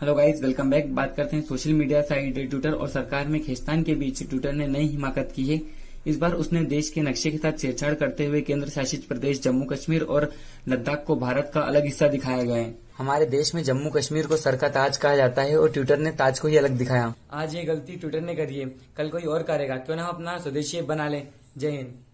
hello guys welcome back बात करते हैं सोशल मीडिया साइट ट्विटर और सरकार में खेस्तान के बीच ट्विटर ने नई हिमाकत की है इस बार उसने देश के नक्शे के साथ छेड़छाड़ करते हुए केंद्र शासित प्रदेश जम्मू कश्मीर और लद्दाख को भारत का अलग हिस्सा दिखाया गया है हमारे देश में जम्मू कश्मीर को सर का ताज कहा जाता है और ट्विटर ने ताज को ही अलग दिखाया आज ये गलती ट्विटर ने करी है कल कोई और करेगा क्यों ना अपना स्वदेशी बना ले जय हिंद